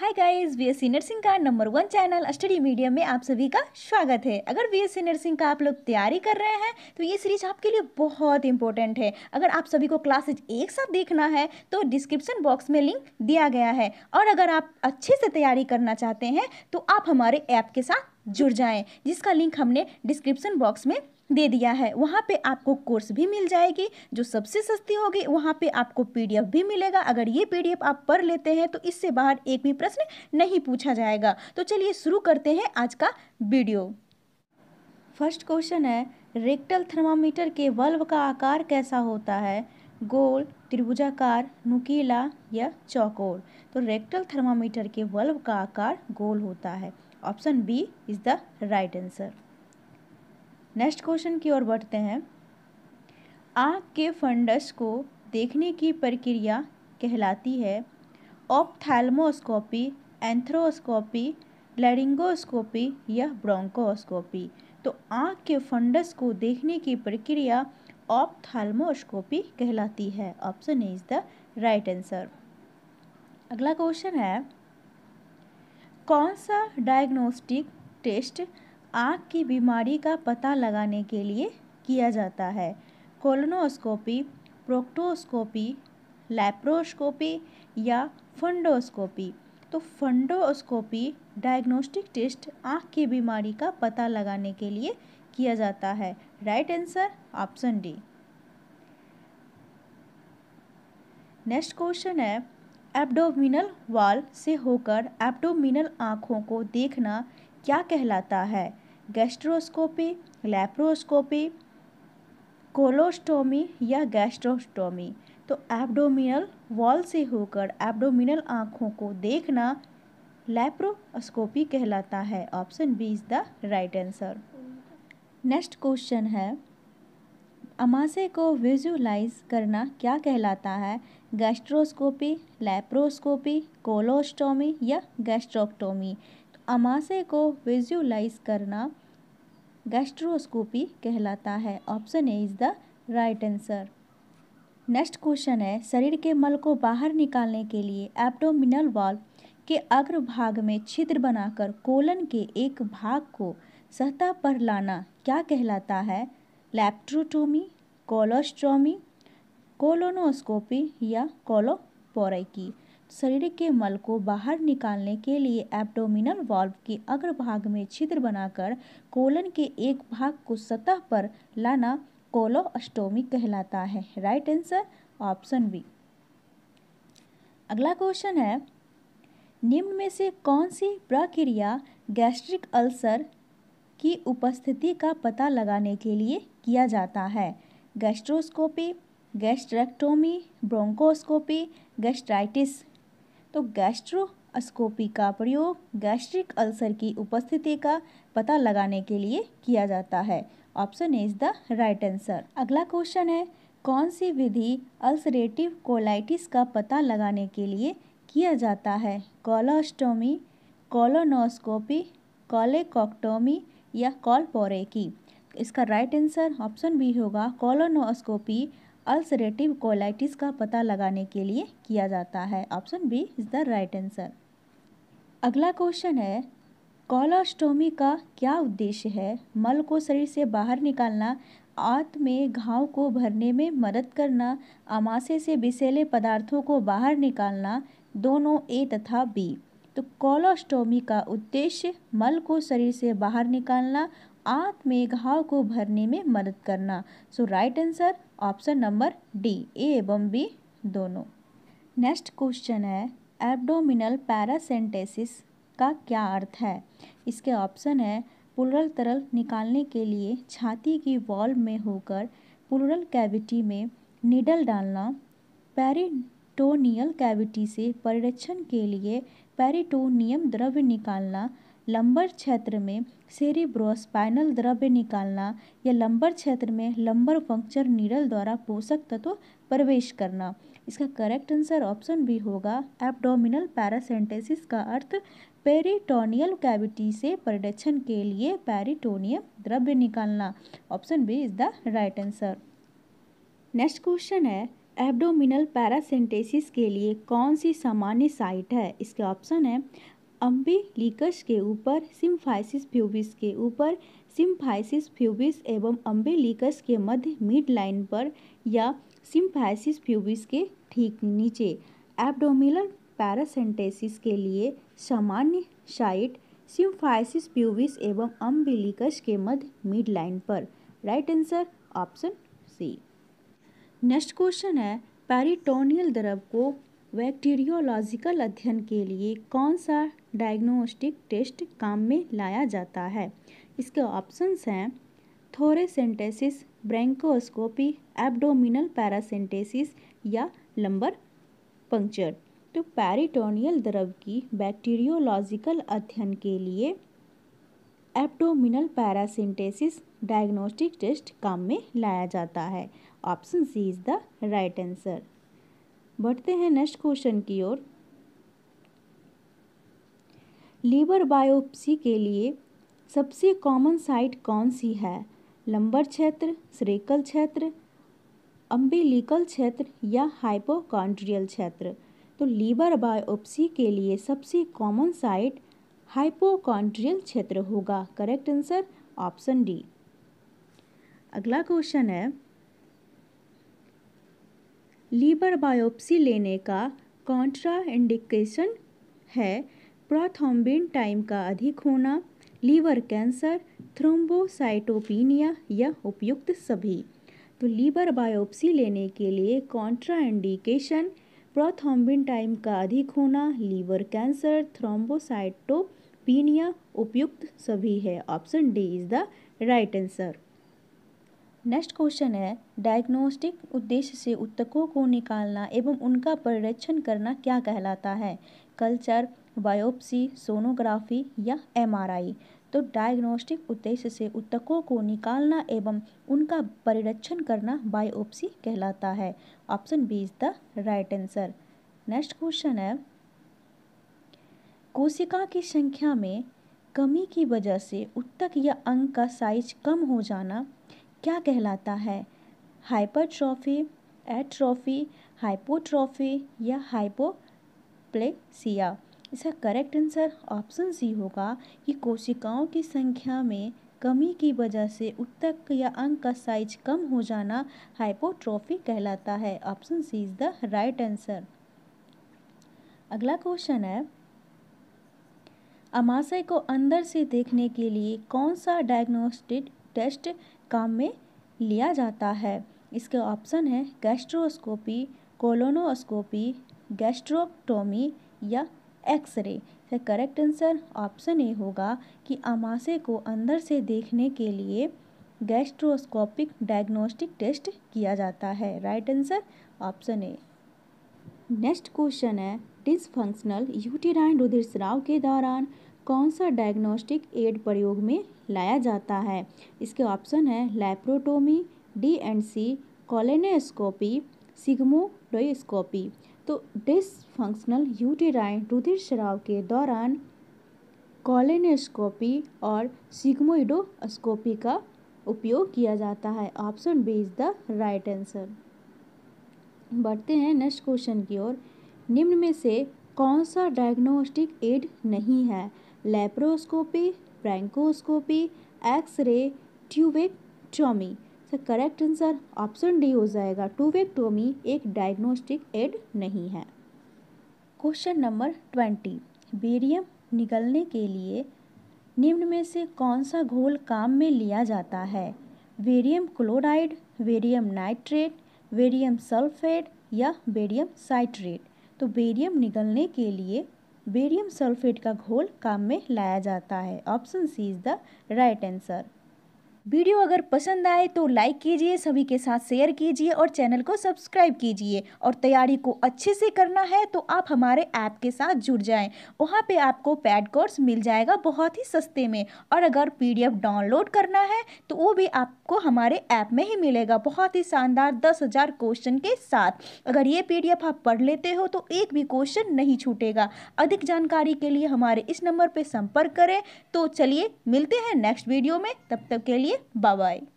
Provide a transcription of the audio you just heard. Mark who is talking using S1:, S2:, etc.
S1: हाय guys BSc nursing का number one channel study medium में आप सभी का स्वागत है अगर बीएससी नर्सिंग का आप लोग तैयारी कर रहे हैं तो ये सीरीज आपके लिए बहुत इंपॉर्टेंट है अगर आप सभी को क्लासेज एक साथ देखना है तो डिस्क्रिप्शन बॉक्स में लिंक दिया गया है और अगर आप अच्छे से तैयारी करना चाहते हैं तो आप हमारे ऐप के साथ जुड़ जाएं जिसका लिंक हमने डिस्क्रिप्सन बॉक्स में दे दिया है वहाँ पे आपको कोर्स भी मिल जाएगी जो सबसे सस्ती होगी वहाँ पे आपको पीडीएफ भी मिलेगा अगर ये पीडीएफ आप पढ़ लेते हैं तो इससे बाहर एक भी प्रश्न नहीं पूछा जाएगा तो चलिए शुरू करते हैं आज का वीडियो फर्स्ट क्वेश्चन है रेक्टल थर्मामीटर के बल्ब का आकार कैसा होता है गोल त्रिभुजाकार नुकीला या चौकोर तो रेक्टल थर्मामीटर के बल्ब का आकार गोल होता है option B is the right answer next question की ओर बढ़ते हैं आँख के फंडस को देखने की प्रक्रिया कहलाती है ऑप्थैल्मोस्कोपी एंथ्रोस्कोपी लरिंगोस्कोपी या ब्रोंकोस्कोपी तो आँख के फंडस को देखने की प्रक्रिया ऑप्थैल्मोस्कोपी कहलाती है option A is the right answer अगला क्वेश्चन है कौन सा डायग्नोस्टिक टेस्ट आँख की बीमारी का पता लगाने के लिए किया जाता है कोलोनोस्कोपी प्रोक्टोस्कोपी लैप्रोस्कोपी या फंडोस्कोपी तो फंडोस्कोपी डायग्नोस्टिक टेस्ट आँख की बीमारी का पता लगाने के लिए किया जाता है right answer option D next question है एब्डोमिनल वॉल से होकर एब्डोमिनल आँखों को देखना क्या कहलाता है गैस्ट्रोस्कोपी लेप्रोस्कोपी कोलोस्टोमी या गैस्ट्रोस्टोमी तो एब्डोमिनल वॉल से होकर एब्डोमिनल आँखों को देखना लेप्रोस्कोपी कहलाता है option B is the right answer next question है अमासे को विजुलाइज करना क्या कहलाता है गैस्ट्रोस्कोपी लेप्रोस्कोपी कोलोस्टोमी या गैस्ट्रोक्टोमी तो को विजुलाइज करना गैस्ट्रोस्कोपी कहलाता है option A is the right answer next question है शरीर के मल को बाहर निकालने के लिए एप्टोमिनल वॉल के अग्र भाग में छिद्र बनाकर कोलन के एक भाग को सतह पर लाना क्या कहलाता है लैप्ट्रोटोमी कोलोस्ट्रोमी कोलोनोस्कोपी या कोलोपोरेकी शरीर के मल को बाहर निकालने के लिए एब्डोमिनल वॉल्व के अग्रभाग में छिद्र बनाकर कोलन के एक भाग को सतह पर लाना कोलोस्टोमी कहलाता है राइट आंसर ऑप्शन बी अगला क्वेश्चन है निम्न में से कौन सी प्रक्रिया गैस्ट्रिक अल्सर की उपस्थिति का पता लगाने के लिए किया जाता है गैस्ट्रोस्कोपी गैस्ट्रेक्टोमी ब्रोंकोस्कोपी गैस्ट्राइटिस तो गैस्ट्रोस्कोपी का प्रयोग गैस्ट्रिक अल्सर की उपस्थिति का पता लगाने के लिए किया जाता है option is the right answer अगला क्वेश्चन है कौन सी विधि अल्सरेटिव कोलाइटिस का पता लगाने के लिए किया जाता है कोलोस्टोमी कोलोनोस्कोपी कॉलेकोक्टोमी या कॉलपोरे की इसका राइट आंसर ऑप्शन बी होगा कॉलोनोस्कोपी अल्सरेटिव कोलाइटिस का पता लगाने के लिए किया जाता है option B is the right answer अगला क्वेश्चन है कॉलोस्टोमी का क्या उद्देश्य है मल को शरीर से बाहर निकालना आंत में घाव को भरने में मदद करना अमाशे से विषैले पदार्थों को बाहर निकालना दोनों ए तथा बी तो कोलोस्टोमी का उद्देश्य मल को शरीर से बाहर निकालना आंत में घाव को भरने में मदद करना so right answer option number D A एवं बी दोनों नेक्स्ट क्वेश्चन है एब्डोमिनल पैरासेंटेसिस का क्या अर्थ है इसके ऑप्शन है पुलरल तरल निकालने के लिए छाती की वॉल में होकर पुलरल कैविटी में नीडल डालना पेरिटोनियल कैविटी से परिरक्षण के लिए पेरिटोनियम द्रव्य निकालना लंबर क्षेत्र में सेरिब्रोस्पाइनल द्रव्य निकालना या लंबर क्षेत्र में लंबर पंक्चर नीडल द्वारा पोषक तत्व प्रवेश करना इसका करेक्ट आंसर ऑप्शन बी होगा एब्डोमिनल पैरासेंटेसिस का अर्थ पेरिटोनियल कैविटी से परिरक्षण के लिए पेरिटोनियम द्रव्य निकालना option B is the right answer next question है एब्डोमिनल पैरासेंटेसिस के लिए कौन सी सामान्य साइट है इसके ऑप्शन है अम्बिलिकस के ऊपर सिम्फाइसिस फ्यूबिस के ऊपर सिम्फाइसिस फ्यूबिस एवं अम्बिलिकस के मध्य मिड लाइन पर या सिम्फाइसिस फ्यूबिस के ठीक नीचे एब्डोमिनल पैरासेंटेसिस के लिए सामान्य साइट सिम्फाइसिस प्यूबिस एवं अम्बिलिकस के मध्य मिड लाइन पर right answer option C next question है पेरिटोनियल द्रव को बैक्टीरियोलॉजिकल अध्ययन के लिए कौन सा डायग्नोस्टिक टेस्ट काम में लाया जाता है इसके ऑप्शंस हैं थोरेसेंटेसिस ब्रैंकोस्कोपी एब्डोमिनल पैरासेंटेसिस या लंबर पंक्चर तो पैरिटोनियल द्रव की बैक्टीरियोलॉजिकल अध्ययन के लिए एब्डोमिनल पैरासेंटेसिस डायग्नोस्टिक टेस्ट काम में लाया जाता है option C is the right answer बढ़ते हैं नेक्स्ट क्वेश्चन की ओर लीवर बायोप्सी के लिए सबसे कॉमन साइट कौन सी है लंबर क्षेत्र श्रेकल क्षेत्र अम्बिलिकल क्षेत्र या हाइपोकॉन्ड्रियल क्षेत्र तो लीवर बायोप्सी के लिए सबसे कॉमन साइट हाइपोकॉन्ड्रियल क्षेत्र होगा करेक्ट आंसर ऑप्शन डी अगला क्वेश्चन है लीवर बायोप्सी लेने का कॉन्ट्रा इंडिकेशन है प्रोथोम्बिन टाइम का अधिक होना लीवर कैंसर थ्रोम्बोसाइटोपिनिया या उपयुक्त सभी तो लीवर बायोप्सी लेने के लिए कॉन्ट्रा इंडिकेशन प्रोथोम्बिन टाइम का अधिक होना लीवर कैंसर थ्रोम्बोसाइटोपिनिया उपयुक्त सभी है option D is the right answer next question है डायग्नोस्टिक उद्देश्य से उत्तकों को निकालना एवं उनका परीक्षण करना क्या कहलाता है कल्चर बायोप्सी सोनोग्राफी या एमआरआई तो डायग्नोस्टिक उद्देश्य से उत्तकों को निकालना एवं उनका परिरक्षण करना बायोप्सी कहलाता है option B is the right answer next question है कोशिका की संख्या में कमी की वजह से उत्तक या अंग का साइज कम हो जाना क्या कहलाता है हाइपरट्रॉफी एट्रॉफी हाइपोट्रॉफी या हाइपोप्लेसिया इसका करेक्ट आंसर ऑप्शन सी होगा कि कोशिकाओं की संख्या में कमी की वजह से उत्तक या अंग का साइज कम हो जाना हाइपोट्रॉफी कहलाता है option C is the right answer अगला क्वेश्चन है अमाशय को अंदर से देखने के लिए कौन सा डायग्नोस्टिक टेस्ट काम में लिया जाता है इसके ऑप्शन है गैस्ट्रोस्कोपी कोलोनोस्कोपी गैस्ट्रोक्टोमी या एक्सरे तो करेक्ट आंसर ऑप्शन ए होगा कि अमाशय को अंदर से देखने के लिए गैस्ट्रोस्कोपिक डायग्नोस्टिक टेस्ट किया जाता है right answer option A next question है डिसफंक्शनल यूटीराइन रुधिर स्राव के दौरान कौन सा डायग्नोस्टिक एड प्रयोग में लाया जाता है इसके ऑप्शन है लैप्रोटोमी डी एंड सी कॉलेनोस्कोपी सिग्मोडोस्कोपी तो डिसफंक्शनल यूटेराइन रुधिर शराव के दौरान कॉलेनेस्कोपी और सिग्मोइडोस्कोपी का उपयोग किया जाता है option B is the right answer बढ़ते हैं नेक्स्ट क्वेश्चन की ओर निम्न में से कौन सा डायग्नोस्टिक एड नहीं है laparoscopy bronchoscopy X-ray tubectomy sir correct answer option D हो जाएगा टोमी एक डायग्नोस्टिक एड नहीं है क्वेश्चन नंबर ट्वेंटी बेरियम निकलने के लिए निम्न में से कौन सा घोल काम में लिया जाता है barium chloride barium nitrate barium sulphate या बेरियम साइट्रेट तो बेरियम निकलने के लिए बेरियम सल्फेट का घोल काम में लाया जाता है option C is the right answer video अगर पसंद आए तो लाइक कीजिए सभी के साथ शेयर कीजिए और चैनल को सब्सक्राइब कीजिए और तैयारी को अच्छे से करना है तो आप हमारे ऐप के साथ जुड़ जाएं वहाँ पे आपको पैड कोर्स मिल जाएगा बहुत ही सस्ते में और अगर पीडीएफ डाउनलोड करना है तो वो भी आपको हमारे ऐप में ही मिलेगा बहुत ही शानदार दस हज़ार क्वेश्चन के साथ अगर ये पी आप पढ़ लेते हो तो एक भी क्वेश्चन नहीं छूटेगा अधिक जानकारी के लिए हमारे इस नंबर पर संपर्क करें तो चलिए मिलते हैं नेक्स्ट वीडियो में तब तक के लिए Bye bye.